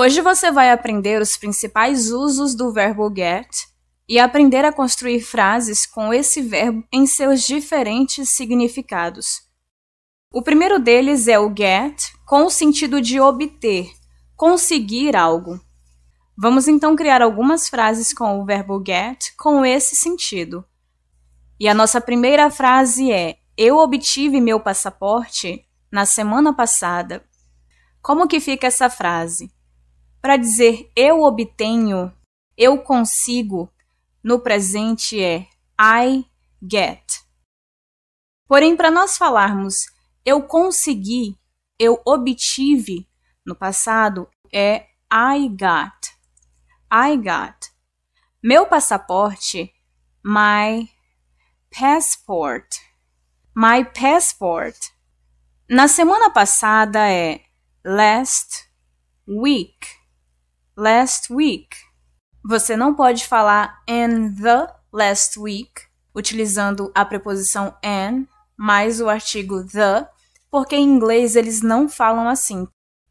Hoje você vai aprender os principais usos do verbo get e aprender a construir frases com esse verbo em seus diferentes significados. O primeiro deles é o get, com o sentido de obter, conseguir algo. Vamos então criar algumas frases com o verbo get com esse sentido. E a nossa primeira frase é: Eu obtive meu passaporte na semana passada. Como que fica essa frase? Para dizer eu obtenho, eu consigo, no presente é I get. Porém, para nós falarmos eu consegui, eu obtive, no passado é I got. I got. Meu passaporte, my passport. My passport. Na semana passada é last week last week. Você não pode falar in the last week utilizando a preposição an mais o artigo the, porque em inglês eles não falam assim.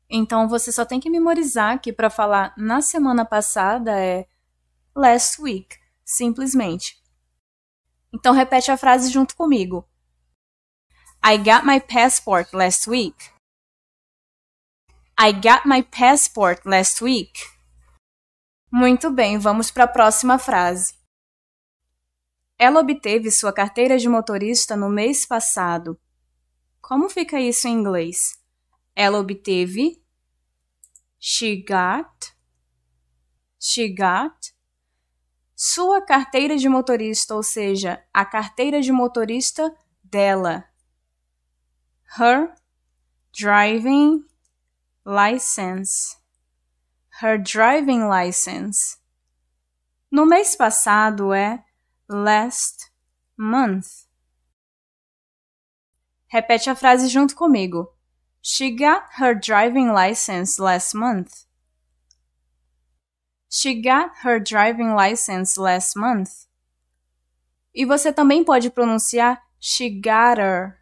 Então você só tem que memorizar que para falar na semana passada é last week, simplesmente. Então repete a frase junto comigo. I got my passport last week. I got my passport last week. Muito bem, vamos para a próxima frase. Ela obteve sua carteira de motorista no mês passado. Como fica isso em inglês? Ela obteve. She got. She got. Sua carteira de motorista, ou seja, a carteira de motorista dela. Her driving license her driving license. No mês passado é last month. Repete a frase junto comigo. She got her driving license last month. She got her driving license last month. E você também pode pronunciar she got her.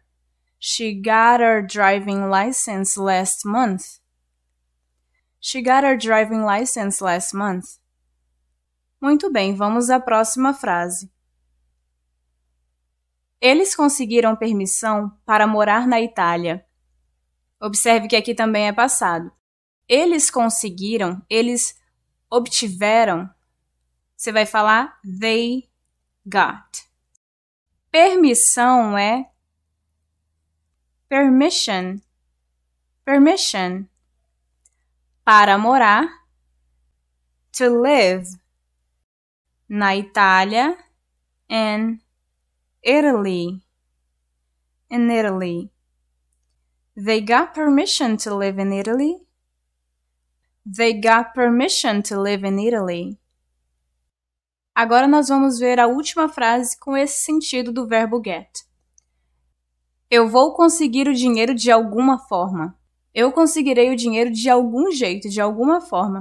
She got her driving license last month. She got her driving license last month. Muito bem, vamos à próxima frase. Eles conseguiram permissão para morar na Itália. Observe que aqui também é passado. Eles conseguiram, eles obtiveram. Você vai falar they got. Permissão é permission. Permission para morar, to live, na Itália, in Italy, in Italy. They got permission to live in Italy. They got permission to live in Italy. Agora nós vamos ver a última frase com esse sentido do verbo get. Eu vou conseguir o dinheiro de alguma forma. Eu conseguirei o dinheiro de algum jeito, de alguma forma.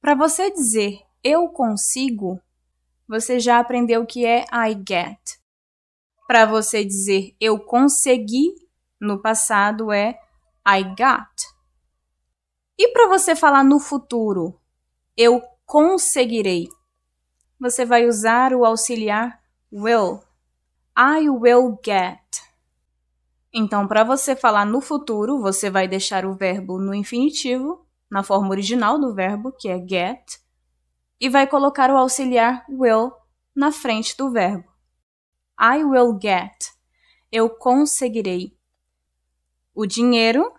Para você dizer eu consigo, você já aprendeu o que é I get. Para você dizer eu consegui, no passado é I got. E para você falar no futuro, eu conseguirei, você vai usar o auxiliar will. I will get. Então, para você falar no futuro, você vai deixar o verbo no infinitivo, na forma original do verbo, que é get, e vai colocar o auxiliar will na frente do verbo. I will get. Eu conseguirei. O dinheiro,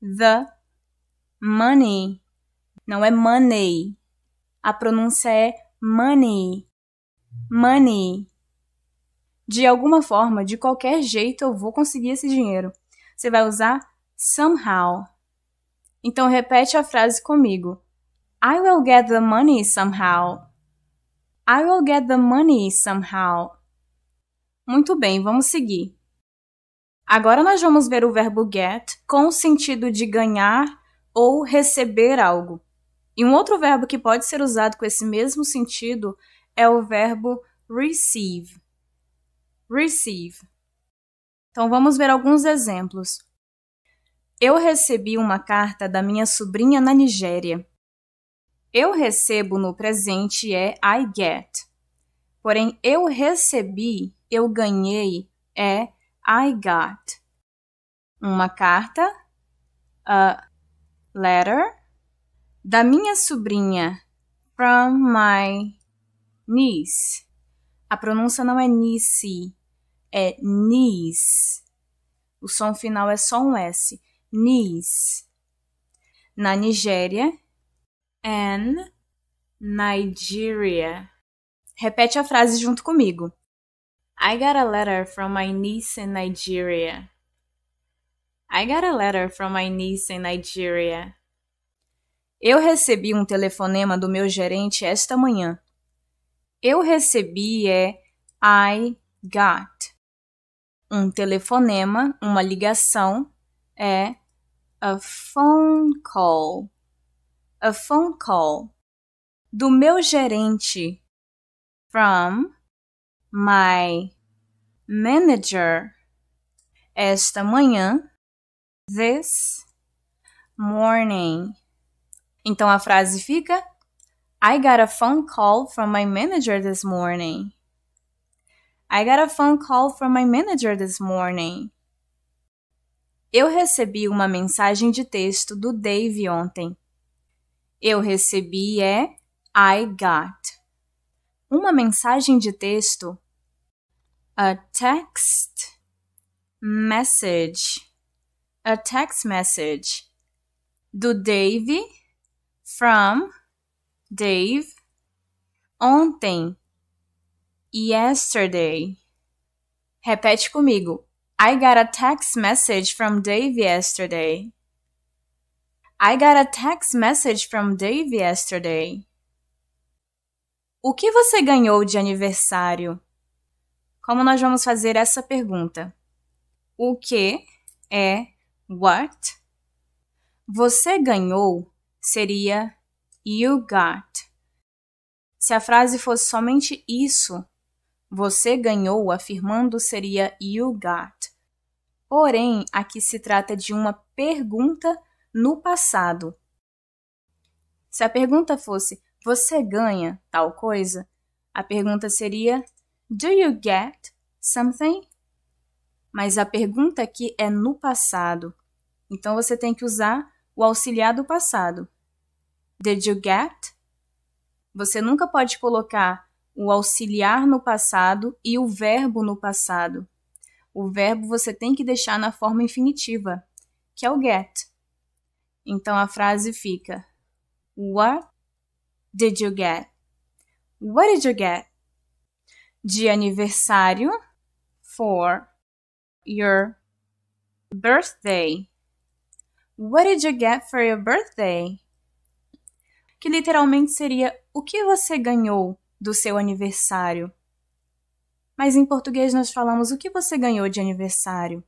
the money. Não é money. A pronúncia é money. Money. De alguma forma, de qualquer jeito, eu vou conseguir esse dinheiro. Você vai usar somehow. Então repete a frase comigo. I will get the money somehow. I will get the money somehow. Muito bem, vamos seguir. Agora nós vamos ver o verbo get com o sentido de ganhar ou receber algo. E um outro verbo que pode ser usado com esse mesmo sentido é o verbo receive receive. Então vamos ver alguns exemplos. Eu recebi uma carta da minha sobrinha na Nigéria. Eu recebo no presente é I get. Porém, eu recebi, eu ganhei é I got. Uma carta, a letter, da minha sobrinha, from my niece. A pronúncia não é niece, é NIS. O som final é só um S. NIS. Na Nigéria, N Nigeria. Repete a frase junto comigo. I got a letter from my niece in Nigeria. I got a letter from my niece in Nigeria. Eu recebi um telefonema do meu gerente esta manhã. Eu recebi é I got um telefonema, uma ligação é a phone call. A phone call do meu gerente from my manager esta manhã this morning. Então a frase fica I got a phone call from my manager this morning. I got a phone call from my manager this morning. Eu recebi uma mensagem de texto do Dave ontem. Eu recebi é I got. Uma mensagem de texto. A text message. A text message. Do Dave from Dave ontem yesterday. Repete comigo. I got a text message from Dave yesterday. I got a text message from Dave yesterday. O que você ganhou de aniversário? Como nós vamos fazer essa pergunta? O que é what? Você ganhou seria you got. Se a frase fosse somente isso, você ganhou afirmando seria you got. Porém, aqui se trata de uma pergunta no passado. Se a pergunta fosse você ganha tal coisa, a pergunta seria do you get something? Mas a pergunta aqui é no passado. Então você tem que usar o auxiliar do passado. Did you get? Você nunca pode colocar o auxiliar no passado e o verbo no passado. O verbo você tem que deixar na forma infinitiva, que é o get. Então a frase fica: What did you get? What did you get? De aniversário for your birthday. What did you get for your birthday? Que literalmente seria: O que você ganhou do seu aniversário. Mas em português nós falamos o que você ganhou de aniversário.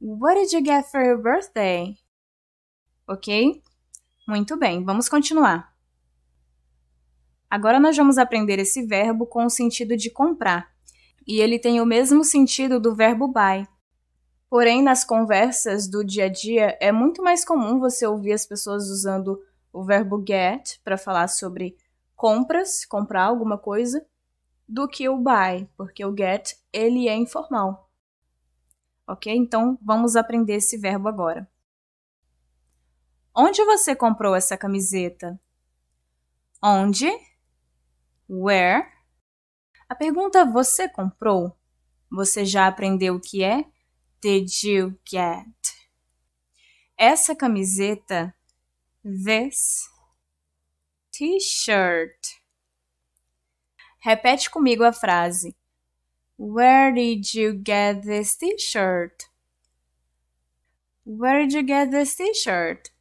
What did you get for your birthday? Ok? Muito bem, vamos continuar. Agora nós vamos aprender esse verbo com o sentido de comprar. E ele tem o mesmo sentido do verbo buy. Porém, nas conversas do dia a dia, é muito mais comum você ouvir as pessoas usando o verbo get para falar sobre compras, comprar alguma coisa, do que o buy, porque o get ele é informal. Ok? Então vamos aprender esse verbo agora. Onde você comprou essa camiseta? Onde? Where? A pergunta você comprou? Você já aprendeu o que é? Did you get? Essa camiseta, this T-shirt. Repete comigo a frase. Where did you get this T-shirt? Where did you get this T-shirt?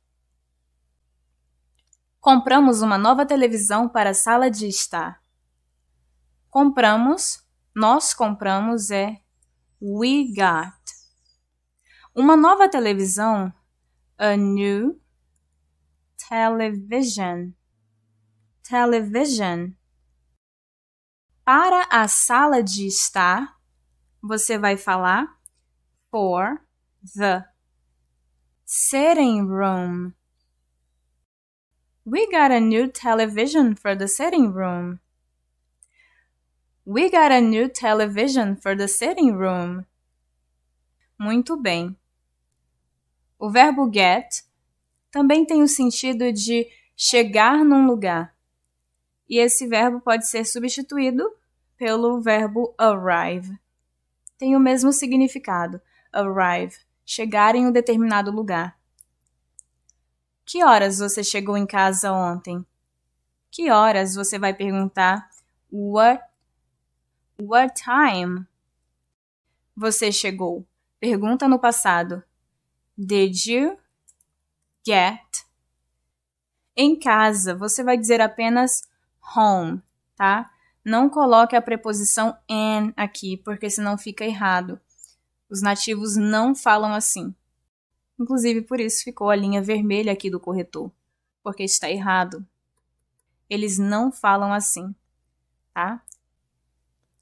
Compramos uma nova televisão para a sala de estar. Compramos, nós compramos é we got. Uma nova televisão, a new television television. Para a sala de estar, você vai falar for the sitting room. We got a new television for the sitting room. We got a new television for the sitting room. Muito bem. O verbo get também tem o sentido de chegar num lugar e esse verbo pode ser substituído pelo verbo arrive. Tem o mesmo significado, arrive, chegar em um determinado lugar. Que horas você chegou em casa ontem? Que horas você vai perguntar what what time você chegou? Pergunta no passado. Did you get? Em casa, você vai dizer apenas home, tá? Não coloque a preposição an aqui, porque senão fica errado. Os nativos não falam assim. Inclusive, por isso ficou a linha vermelha aqui do corretor, porque está errado. Eles não falam assim, tá?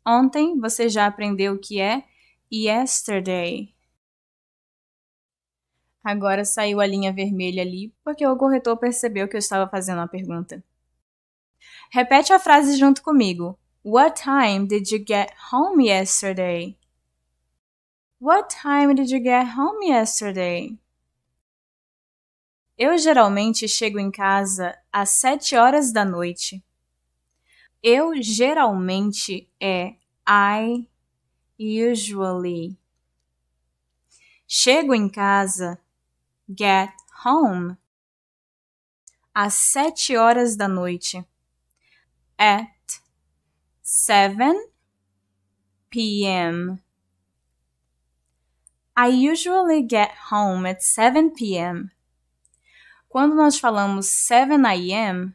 Ontem você já aprendeu o que é yesterday. Agora saiu a linha vermelha ali, porque o corretor percebeu que eu estava fazendo a pergunta. Repete a frase junto comigo. What time did you get home yesterday? What time did you get home yesterday? Eu geralmente chego em casa às sete horas da noite. Eu geralmente é I usually. Chego em casa, get home, às sete horas da noite at 7 p.m. I usually get home at 7 p.m. Quando nós falamos 7 a.m.,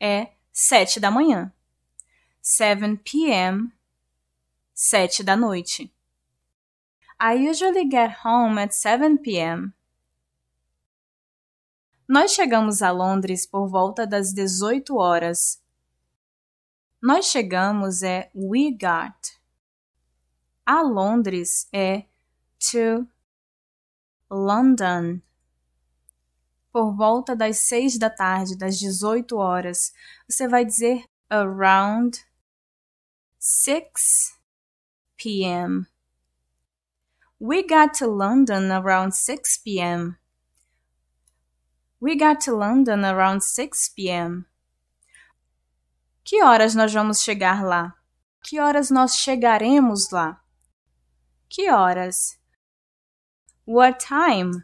é 7 da manhã. 7 p.m., 7 da noite. I usually get home at 7 p.m. Nós chegamos a Londres por volta das 18 horas nós chegamos é we got. A Londres é to London. Por volta das seis da tarde, das 18 horas, você vai dizer around 6 p.m. We got to London around 6 p.m. We got to London around 6 p.m. Que horas nós vamos chegar lá? Que horas nós chegaremos lá? Que horas? What time?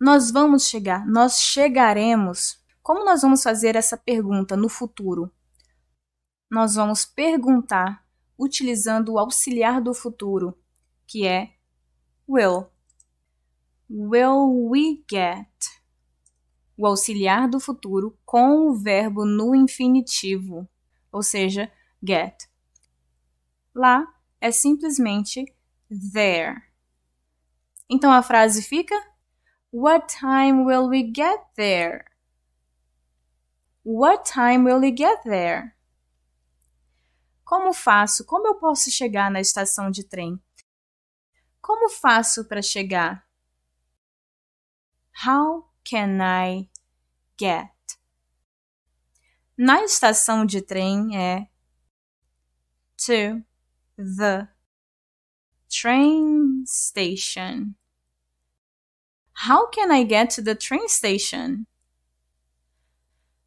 Nós vamos chegar, nós chegaremos. Como nós vamos fazer essa pergunta no futuro? Nós vamos perguntar utilizando o auxiliar do futuro, que é will. Will we get? o auxiliar do futuro com o verbo no infinitivo, ou seja, get. Lá é simplesmente there. Então a frase fica: What time will we get there? What time will we get there? Como faço? Como eu posso chegar na estação de trem? Como faço para chegar? How can I get? Na estação de trem é to the train station. How can I get to the train station?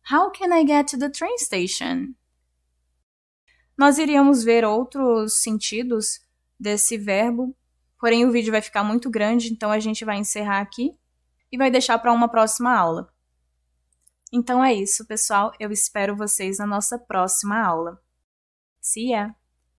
How can I get to the train station? Nós iríamos ver outros sentidos desse verbo, porém o vídeo vai ficar muito grande, então a gente vai encerrar aqui e vai deixar para uma próxima aula. Então é isso, pessoal. Eu espero vocês na nossa próxima aula. See ya!